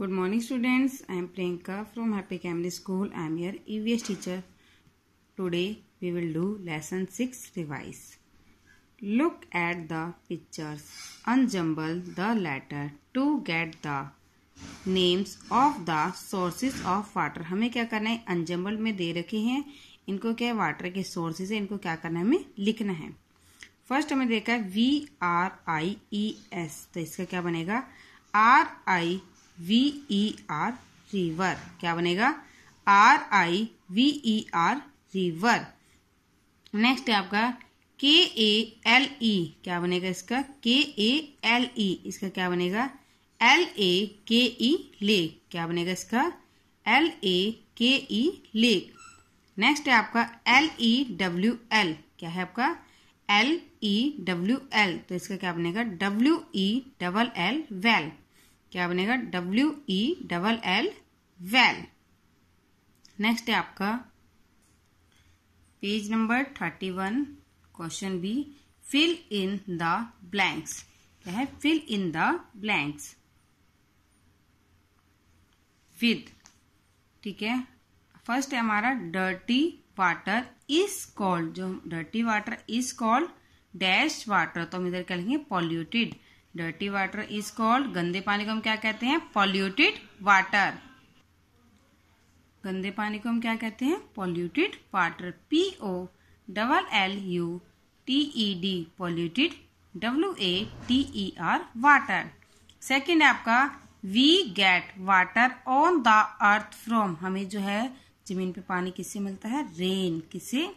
good morning students I am Priyanka from happy Camry school I am your EVS teacher today we will do lesson six revise look at the pictures unjumble the letter to get the names of the sources of water हमें क्या करना है अनजम्बल में दे रखे हैं इनको क्या है वाटर के सोर्सेज है इनको क्या करना है हमें लिखना है फर्स्ट हमें देखा है V R I E S तो इसका क्या बनेगा R I V E R river क्या बनेगा R I V E R river next है आपका के ए एल ई क्या बनेगा इसका के ए एल ई इसका क्या बनेगा एल ए के ई लेक क्या बनेगा इसका एल ए के ई लेक नेक्स्ट है आपका एल ई डब्ल्यू एल क्या है आपका एल ई डब्ल्यू एल तो इसका क्या बनेगा W E double L well क्या बनेगा W E double L well next है आपका page number thirty one question B fill in the blanks क्या है fill in the blanks with ठीक है फर्स्ट है हमारा डर्टी वाटर इज कॉल्ड जो dirty water is called dash water तो हम इधर क्या लिखेंगे polluted dirty water is called गंदे पानी को हम क्या कहते हैं पॉल्यूटेड वाटर गंदे पानी को हम क्या कहते हैं polluted water P O double L U T E D polluted W A T E R water second आपका we get water on the earth from हमें जो है जमीन पे पानी किससे मिलता है रेन किससे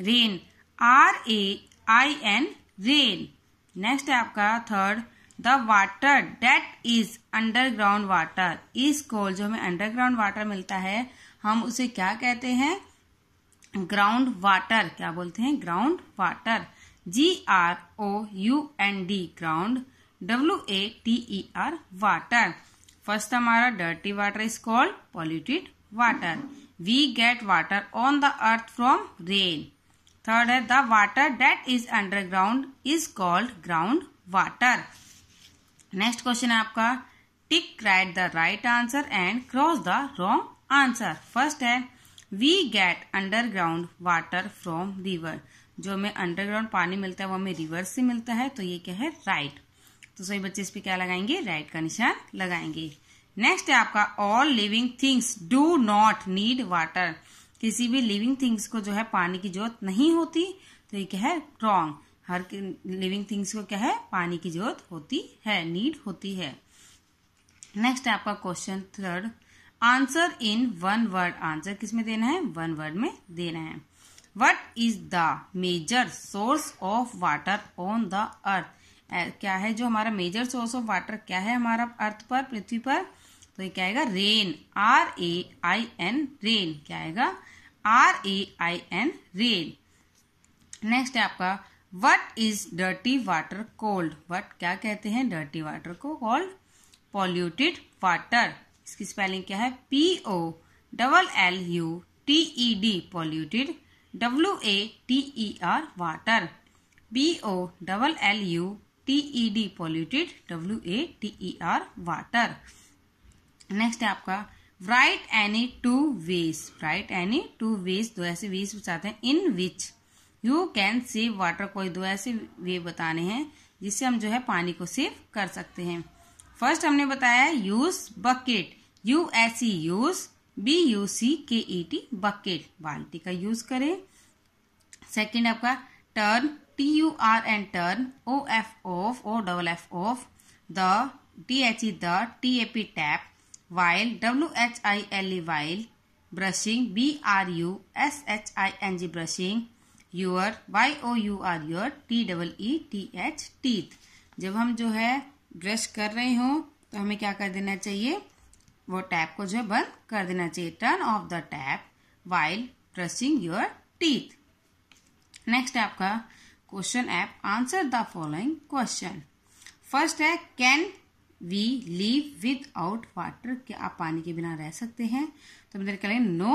rain R A I N rain next है आपका third the water that is underground water is called जो हमें अंडरग्राउंड वाटर मिलता है हम उसे क्या कहते हैं ग्राउंड वाटर क्या बोलते हैं ground water G R O U N D ground W A T E R water first हमारा dirty water is called polluted water we get water on the earth from rain third है the water that is underground is called ground water next question है आपका tick right the right answer and cross the wrong answer first है we get underground water from river जो हमें underground पानी मिलता है वो हमें रिवर से मिलता है तो ये क्या है राइट तो सभी बच्चे इस पे क्या लगाएंगे राइट का निशान लगाएंगे नेक्स्ट है आपका all living things do not need water किसी भी लिविंग थिंग्स को जो है पानी की जरूरत नहीं होती तो ये क्या है रॉन्ग हर लिविंग थिंग्स को क्या है पानी की जरूरत होती है नीड होती है नेक्स्ट है आपका question third answer in one word answer किस में देना है वन वर्ड में देना है what is the major source of water on the earth क्या है जो हमारा मेजर सोर्स ऑफ वाटर क्या है हमारा अर्थ पर पृथ्वी पर तो ये क्या आएगा rain R A I N rain क्या आएगा R A I N rain next है आपका what is dirty water called what क्या कहते हैं डर्टी वाटर को कॉल्ड पॉल्यूटेड वाटर इसकी स्पेलिंग क्या है P O double L U T E D polluted W A T E R water B O double L U T E D polluted W A T E R water next है आपका right any two ways right any two ways दो ऐसे ways बचाते हैं in which you can save water कोई दो ऐसे वे बताने हैं जिससे हम जो है पानी को सेव कर सकते हैं फर्स्ट हमने बताया use bucket U S E use B U C K E T bucket बाल्टी का यूज करें सेकेंड आपका turn T U R N turn O F off O double F off the T H E the T A P tap while W H I L E while brushing B R U S H I N G brushing your Y O U R your T double E T H teeth जब हम जो है brush कर रहे हो तो हमें क्या कर देना चाहिए वो टैप को जो है बंद कर देना चाहिए turn off the tap while brushing your teeth next आपका question app answer the following question first है can we live without water क्या आप पानी के बिना रह सकते हैं तो मेरे कहेंगे no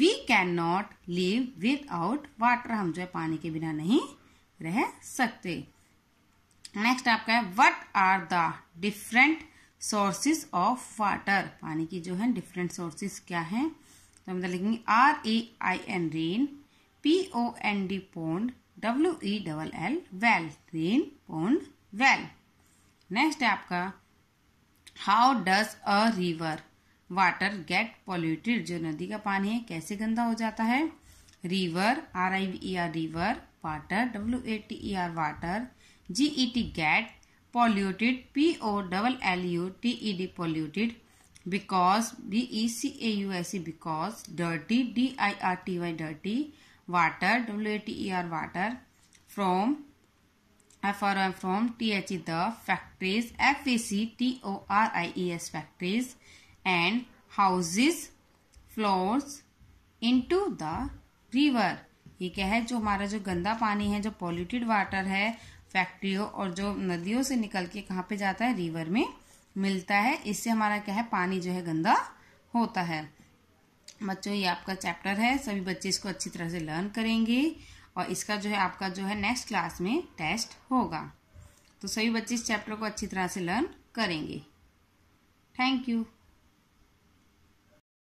we can not live without water हम जो है पानी के बिना नहीं रह सकते नेक्स्ट आपका है what are the different sources of water पानी की जो है डिफरेंट सोर्सेस क्या हैं तो हम लिखेंगे R A I N rain P O N D pond W E double L well rain pond well next है आपका how does a river water get polluted जो नदी का पानी है कैसे गंदा हो जाता है river R I V R river water W A T E R water G E T get polluted P O double L U T E D polluted because B E C A U S C because dirty D I R T Y dirty water W A T E R water from F R M from T H E the factories F E C T O are I E S factories and houses flows into the river ये क्या है जो हमारा जो गंदा पानी है जो पॉल्यूटेड वाटर है फैक्ट्रियों और जो नदियों से निकल के कहाँ पे जाता है रिवर में मिलता है इससे हमारा क्या है पानी जो है गंदा होता है बच्चों ये आपका चैप्टर है सभी बच्चे इसको अच्छी तरह से लर्न करेंगे और इसका जो है आपका जो है नेक्स्ट क्लास में टेस्ट होगा तो सभी बच्चे इस चैप्टर को अच्छी तरह से लर्न करेंगे थैंक यू